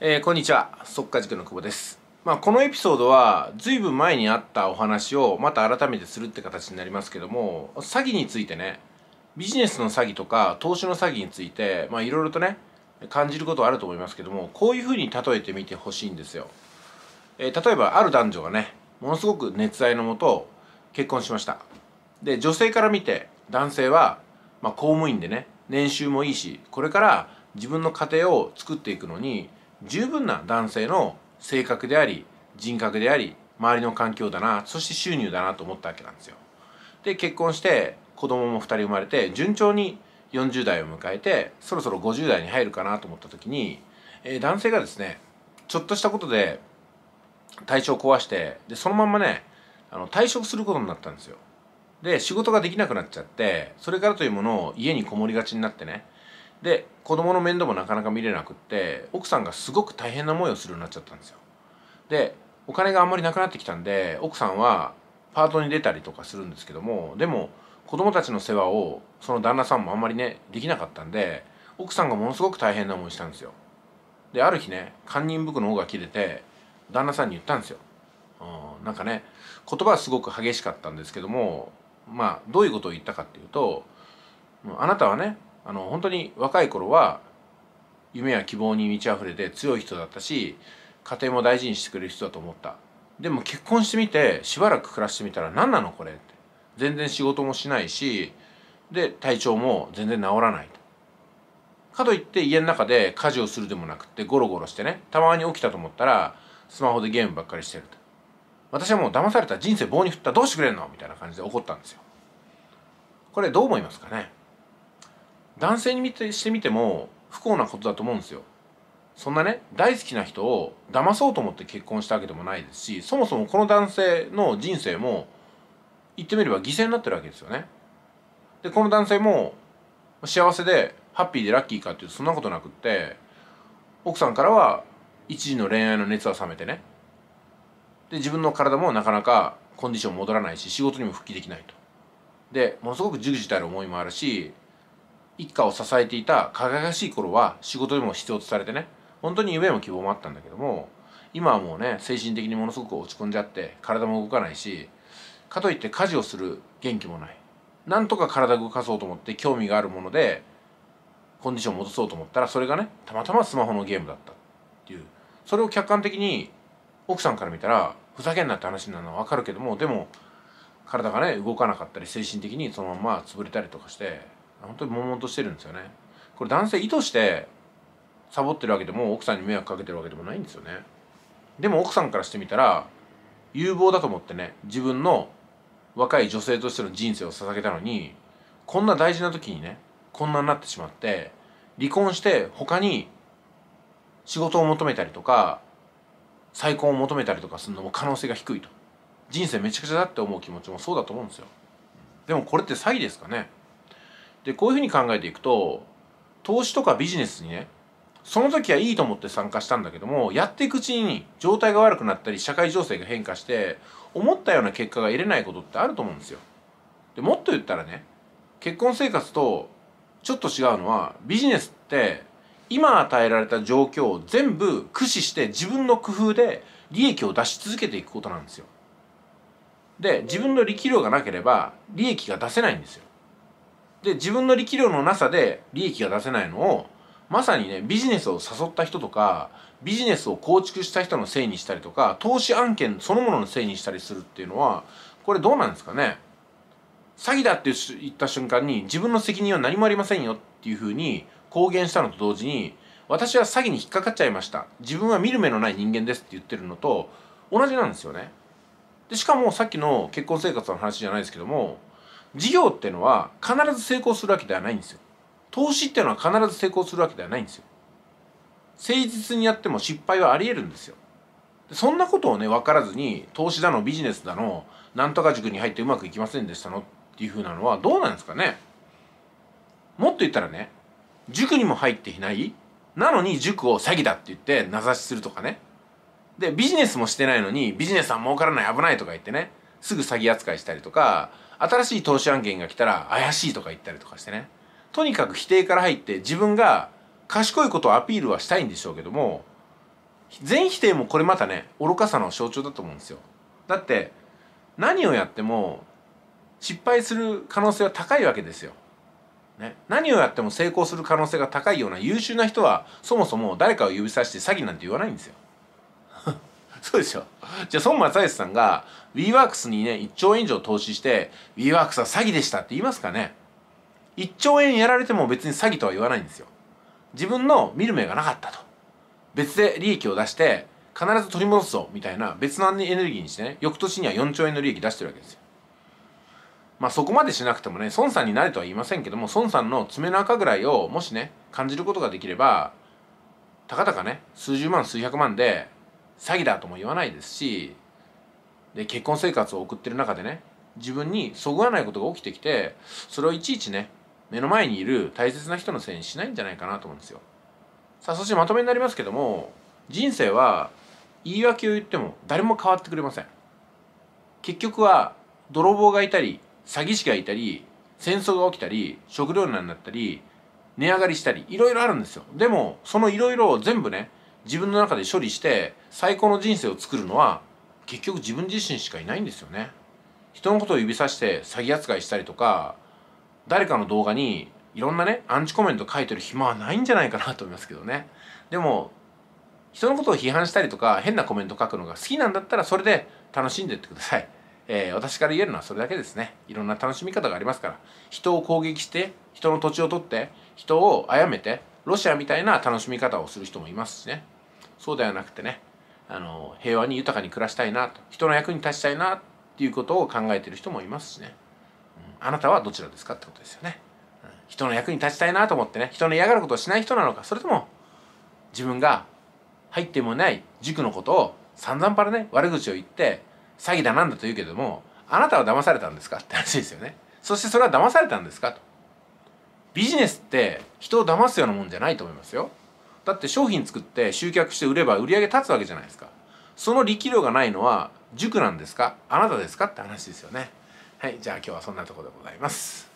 えー、こんにちは速化塾の久保です、まあ、このエピソードは随分前にあったお話をまた改めてするって形になりますけども詐欺についてねビジネスの詐欺とか投資の詐欺についてまあいろいろとね感じることあると思いますけどもこういうふうに例えてみてほしいんですよ、えー、例えばある男女がねものすごく熱愛のもと結婚しましたで女性から見て男性は、まあ、公務員でね年収もいいしこれから自分の家庭を作っていくのに十分な男性の性格であり人格であり周りの環境だなそして収入だなと思ったわけなんですよ。で結婚して子供も2人生まれて順調に40代を迎えてそろそろ50代に入るかなと思った時に、えー、男性がですねちょっとしたことで体調を壊してでそのまんまねあの退職することになったんですよ。で仕事ができなくなっちゃってそれからというものを家にこもりがちになってねで子供の面倒もなかなか見れなくって奥さんがすごく大変な思いをするようになっちゃったんですよでお金があんまりなくなってきたんで奥さんはパートに出たりとかするんですけどもでも子供たちの世話をその旦那さんもあんまりねできなかったんで奥さんがものすごく大変な思いしたんですよである日ね堪忍袋の方が切れて旦那さんに言ったんですよ、うん、なんかね言葉はすごく激しかったんですけどもまあどういうことを言ったかっていうと「あなたはねあの本当に若い頃は夢や希望に満ち溢れて強い人だったし家庭も大事にしてくれる人だと思ったでも結婚してみてしばらく暮らしてみたら何なのこれって全然仕事もしないしで体調も全然治らないとかといって家の中で家事をするでもなくってゴロゴロしてねたまに起きたと思ったらスマホでゲームばっかりしてると私はもう騙された人生棒に振ったどうしてくれんのみたいな感じで怒ったんですよこれどう思いますかね男性に見てしてみても不幸なことだと思うんですよそんなね大好きな人を騙そうと思って結婚したわけでもないですしそもそもこの男性の人生も言ってみれば犠牲になってるわけですよねでこの男性も幸せでハッピーでラッキーかっていうとそんなことなくって奥さんからは一時の恋愛の熱は冷めてねで自分の体もなかなかコンディション戻らないし仕事にも復帰できないとでものすごくじくじたる思いもあるし一家を支えていた輝かしい頃は仕事でも必要とされてね本当に夢も希望もあったんだけども今はもうね精神的にものすごく落ち込んじゃって体も動かないしかといって家事をする元気もないなんとか体動かそうと思って興味があるものでコンディション戻そうと思ったらそれがねたまたまスマホのゲームだったっていうそれを客観的に奥さんから見たらふざけんなって話になるのは分かるけどもでも体がね動かなかったり精神的にそのまま潰れたりとかして本当に悶々としてるんですよねこれ男性意図してサボってるわけでも奥さんに迷惑かけてるわけでもないんですよねでも奥さんからしてみたら有望だと思ってね自分の若い女性としての人生を捧げたのにこんな大事な時にねこんなになってしまって離婚して他に仕事を求めたりとか再婚を求めたりとかするのも可能性が低いと人生めちゃくちゃだって思う気持ちもそうだと思うんですよでもこれって詐欺ですかねでこういうふうに考えていくと投資とかビジネスにねその時はいいと思って参加したんだけどもやっていくうちに状態が悪くなったり社会情勢が変化して思ったような結果が得れないことってあると思うんですよ。でもっと言ったらね結婚生活とちょっと違うのはビジネスって今与えられた状況を全部駆使して自分の工夫で利益を出し続けていくことなんですよ。で自分の力量がなければ利益が出せないんですよ。で自分の力量のなさで利益が出せないのをまさにねビジネスを誘った人とかビジネスを構築した人のせいにしたりとか投資案件そのもののせいにしたりするっていうのはこれどうなんですかね詐欺だって言った瞬間に自分の責任は何もありませんよっていうふうに公言したのと同時に私は詐欺に引っかかっちゃいました自分は見る目のない人間ですって言ってるのと同じなんですよねでしかもさっきの結婚生活の話じゃないですけども事業ってのは必ず成功するわけではないんですよ投資っていうのは必ず成功するわけではないんですよ誠実にやっても失敗はあり得るんですよそんなことをね分からずに投資だのビジネスだのなんとか塾に入ってうまくいきませんでしたのっていうふうなのはどうなんですかねもっと言ったらね塾にも入っていないなのに塾を詐欺だって言って名指しするとかねでビジネスもしてないのにビジネスは儲からない危ないとか言ってねすぐ詐欺扱いしたりとか新しい投資案件が来たら怪しいとか言ったりとかしてねとにかく否定から入って自分が賢いことをアピールはしたいんでしょうけども全否定もこれまたね愚かさの象徴だと思うんですよだって何をやっても失敗する可能性は高いわけですよ、ね、何をやっても成功する可能性が高いような優秀な人はそもそも誰かを指さして詐欺なんて言わないんですよそうですよ。じゃあ孫正義さんが WeWorks にね1兆円以上投資して WeWorks は詐欺でしたって言いますかね1兆円やられても別に詐欺とは言わないんですよ。自分の見る目がなかったと。別で利益を出して必ず取り戻すぞみたいな別のエネルギーにしてね翌年には4兆円の利益出してるわけですよ。まあそこまでしなくてもね孫さんになれとは言いませんけども孫さんの爪の赤ぐらいをもしね感じることができればたかだかね数十万数百万で詐欺だとも言わないですしで結婚生活を送ってる中でね自分にそぐわないことが起きてきてそれをいちいちね目の前にいる大切な人のせいにしないんじゃないかなと思うんですよ。さあそしてまとめになりますけども人生は言い訳を言っても誰も変わってくれません。結局は泥棒がいたり詐欺師がいたり戦争が起きたり食糧難になったり値上がりしたりいろいろあるんですよ。でもそのいろいろを全部ね自分の中で処理して最高の人生を作るのは結局自分自身しかいないんですよね人のことを指さして詐欺扱いしたりとか誰かの動画にいろんなねアンチコメント書いてる暇はないんじゃないかなと思いますけどねでも人のことを批判したりとか変なコメント書くのが好きなんだったらそれで楽しんでってください、えー、私から言えるのはそれだけですねいろんな楽しみ方がありますから人を攻撃して人の土地を取って人を殺めてロシアみたいな楽しみ方をする人もいますしねそうではなくてねあの平和に豊かに暮らしたいなと人の役に立ちたいなっていうことを考えている人もいますしね、うん、あなたはどちらですかってことですよね、うん、人の役に立ちたいなと思ってね人の嫌がることをしない人なのかそれとも自分が入ってもない塾のことを散々パラね悪口を言って詐欺だなんだと言うけどもあなたは騙されたんですかって話ですよねそしてそれは騙されたんですかとビジネスって人を騙すようなもんじゃないと思いますよだって商品作って集客して売れば売り上げ立つわけじゃないですかその力量がないのは塾なんですかあなたですかって話ですよねはいじゃあ今日はそんなとこでございます